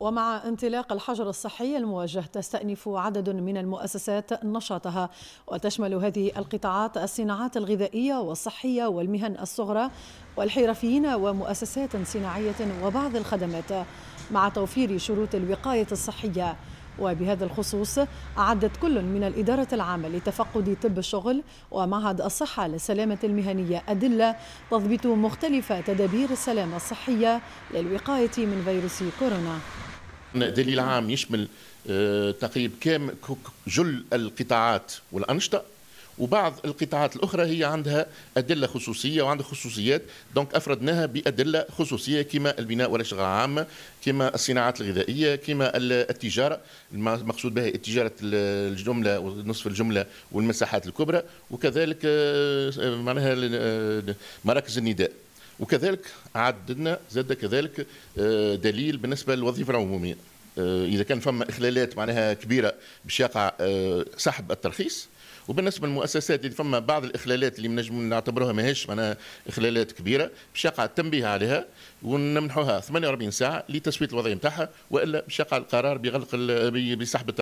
ومع انطلاق الحجر الصحي الموجه تستأنف عدد من المؤسسات نشاطها وتشمل هذه القطاعات الصناعات الغذائية والصحية والمهن الصغرى والحرفيين ومؤسسات صناعية وبعض الخدمات مع توفير شروط الوقاية الصحية وبهذا الخصوص أعدت كل من الإدارة العامة لتفقد طب الشغل ومعهد الصحة للسلامة المهنية أدلة تضبط مختلف تدابير السلامة الصحية للوقاية من فيروس كورونا دليل عام يشمل آه، تقريب كام جل القطاعات والأنشطة وبعض القطاعات الأخرى هي عندها أدلة خصوصية وعندها خصوصيات دونك أفردناها بأدلة خصوصية كما البناء والأشغال العامة كما الصناعات الغذائية كما التجارة المقصود بها تجارة الجملة ونصف الجملة والمساحات الكبرى وكذلك آه، معناها آه، مراكز النداء وكذلك عددنا زاد كذلك آه، دليل بالنسبه للوظيفه العموميه آه، اذا كان فما اخلالات معناها كبيره باش يقع آه، سحب الترخيص وبالنسبه للمؤسسات اللي فما بعض الاخلالات اللي نجم نعتبروها ماهيش معناها اخلالات كبيره باش يقع التنبيه عليها ونمنحوها 48 ساعه لتسويه الوضعيه نتاعها والا باش يقع القرار بغلق بسحب